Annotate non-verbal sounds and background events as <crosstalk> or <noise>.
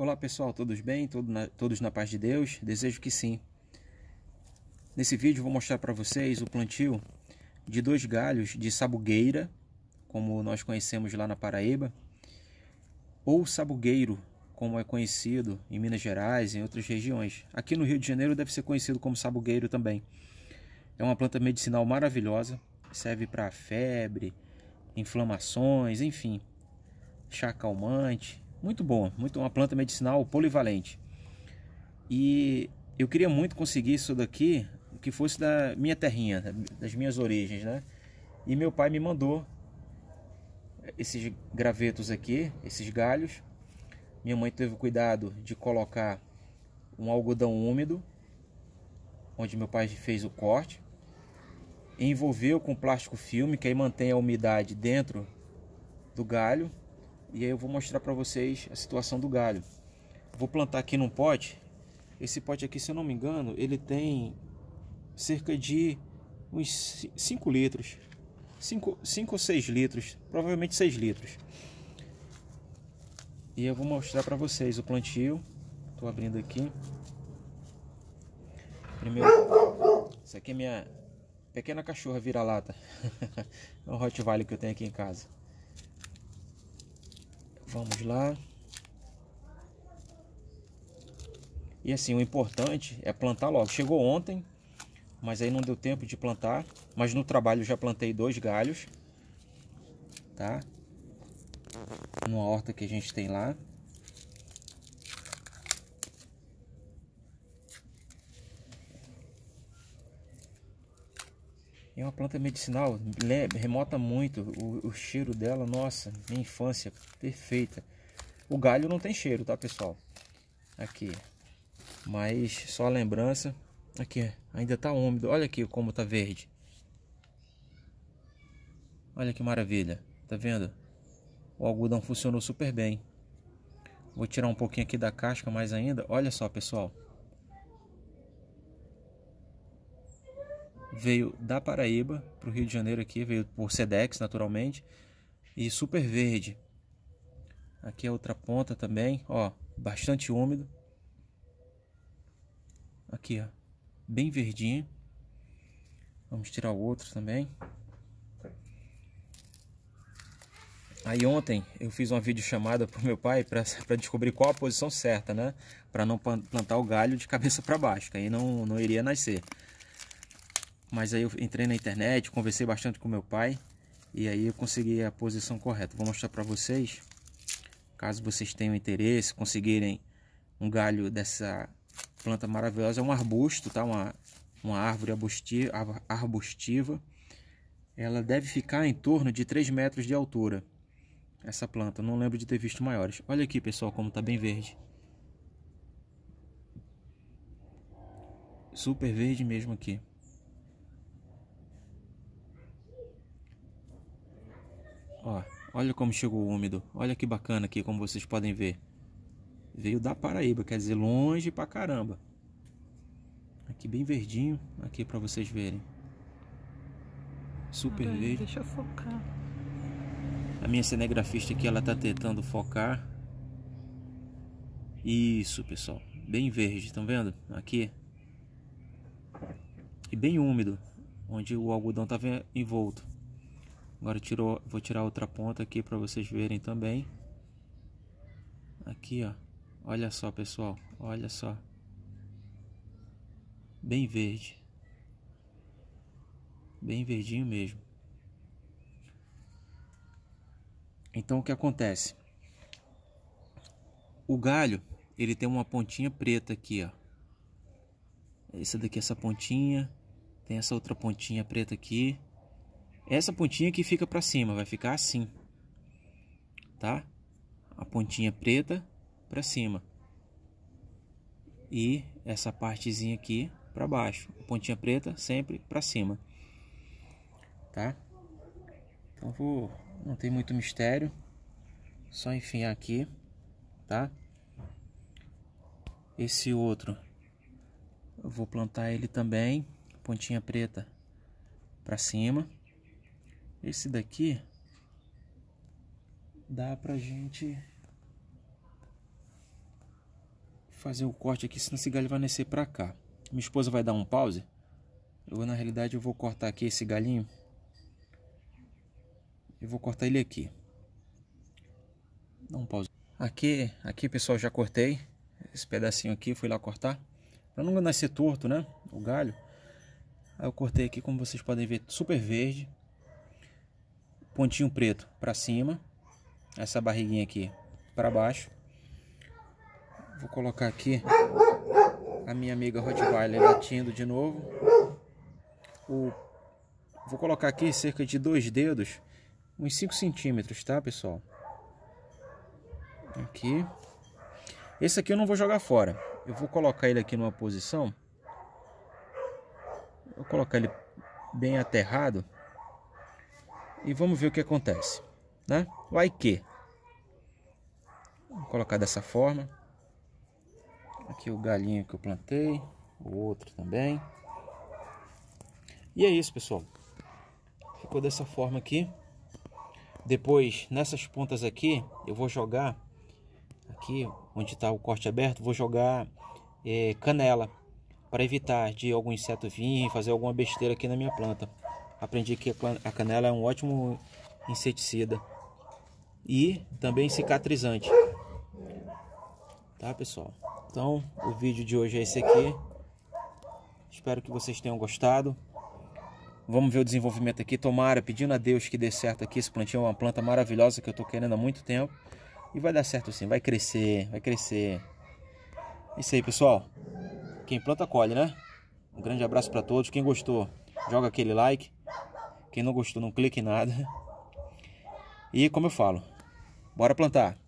Olá pessoal, todos bem? na, todos na paz de Deus? Desejo que sim. Nesse vídeo vou mostrar para vocês o plantio de dois galhos de sabugueira, como nós conhecemos lá na Paraíba, ou sabugueiro, como é conhecido em Minas Gerais e em outras regiões. Aqui no Rio de Janeiro deve ser conhecido como sabugueiro também. É uma planta medicinal maravilhosa, serve para febre, inflamações, enfim, chá calmante, muito bom, muito uma planta medicinal polivalente. E eu queria muito conseguir isso daqui, que fosse da minha terrinha, das minhas origens, né? E meu pai me mandou esses gravetos aqui, esses galhos. Minha mãe teve cuidado de colocar um algodão úmido, onde meu pai fez o corte, envolveu com plástico filme, que aí mantém a umidade dentro do galho e aí eu vou mostrar para vocês a situação do galho. Vou plantar aqui num pote. Esse pote aqui, se eu não me engano, ele tem cerca de uns 5 litros. 5 ou 6 litros, provavelmente 6 litros. E eu vou mostrar para vocês o plantio. Estou abrindo aqui. Primeiro, isso aqui é minha pequena cachorra vira-lata. <laughs> é um Rottweiler que eu tenho aqui em casa. Vamos lá. E assim, o importante é plantar logo. Chegou ontem, mas aí não deu tempo de plantar. Mas no trabalho já plantei dois galhos, tá? Numa horta que a gente tem lá. É uma planta medicinal, remota muito. O, o cheiro dela, nossa, minha infância, perfeita. O galho não tem cheiro, tá, pessoal? Aqui. Mas só a lembrança. Aqui, ainda tá úmido. Olha aqui como tá verde. Olha que maravilha. Tá vendo? O algodão funcionou super bem. Vou tirar um pouquinho aqui da casca mais ainda. Olha só, pessoal. veio da Paraíba para o Rio de Janeiro aqui, veio por Sedex naturalmente, e super verde. Aqui a é outra ponta também, ó, bastante úmido. Aqui, ó, bem verdinho. Vamos tirar o outro também. Aí ontem eu fiz uma videochamada pro meu pai para <laughs> descobrir qual a posição certa, né? Para não plantar o galho de cabeça para baixo, que aí não, não iria nascer. Mas aí eu entrei na internet, conversei bastante com meu pai e aí eu consegui a posição correta. Vou mostrar para vocês, caso vocês tenham interesse, conseguirem um galho dessa planta maravilhosa. É um arbusto, tá? Uma, uma árvore arbustiva, Ela deve ficar em torno de 3 metros de altura, essa planta. Não lembro de ter visto maiores. Olha aqui, pessoal, como tá bem verde. Super verde mesmo aqui. Olha como chegou úmido. Olha que bacana aqui, como vocês podem ver. Veio da Paraíba, quer dizer, longe pra caramba. Aqui bem verdinho, aqui pra vocês verem. Super verde. Deixa eu focar. A minha cinegrafista aqui, ela tá tentando focar. Isso, pessoal. Bem verde, estão vendo? Aqui. E bem úmido, onde o algodão tá envolto. Agora tiro, vou tirar outra ponta aqui para vocês verem também. Aqui, ó. Olha só, pessoal. Olha só. Bem verde. Bem verdinho mesmo. Então o que acontece? O galho, ele tem uma pontinha preta aqui, ó. Essa daqui essa pontinha, tem essa outra pontinha preta aqui essa pontinha que fica para cima, vai ficar assim, tá? A pontinha preta para cima e essa partezinha aqui para baixo, a pontinha preta sempre para cima, tá? Então vou, não tem muito mistério, só enfiar aqui, tá? Esse outro, eu vou plantar ele também, pontinha preta para cima. Esse daqui dá pra gente fazer o corte aqui, senão esse galho vai nascer pra cá. Minha esposa vai dar um pause. Eu, na realidade, eu vou cortar aqui esse galinho. Eu vou cortar ele aqui. Dá um pause. Aqui, aqui pessoal, já cortei. Esse pedacinho aqui, fui lá cortar. Pra não nascer torto, né? O galho. Aí eu cortei aqui, como vocês podem ver, super verde pontinho preto para cima, essa barriguinha aqui para baixo. Vou colocar aqui a minha amiga Rottweiler latindo de novo. O... Vou colocar aqui cerca de dois dedos, uns 5 centímetros, tá pessoal? Aqui. Esse aqui eu não vou jogar fora. Eu vou colocar ele aqui numa posição. Vou colocar ele bem aterrado e vamos ver o que acontece, né? Vai que. Vou colocar dessa forma. Aqui o galinho que eu plantei, o outro também. E é isso, pessoal. Ficou dessa forma aqui. Depois, nessas pontas aqui, eu vou jogar, aqui onde está o corte aberto, vou jogar é, canela para evitar de algum inseto vir fazer alguma besteira aqui na minha planta. Aprendi que a canela é um ótimo inseticida e também cicatrizante. Tá, pessoal? Então, o vídeo de hoje é esse aqui. Espero que vocês tenham gostado. Vamos ver o desenvolvimento aqui. Tomara, pedindo a Deus que dê certo aqui. Esse plantio é uma planta maravilhosa que eu estou querendo há muito tempo. E vai dar certo sim, vai crescer, vai crescer. É isso aí, pessoal. Quem planta, colhe, né? Um grande abraço para todos. Quem gostou, joga aquele like. Quem não gostou, não clique em nada. E como eu falo, bora plantar.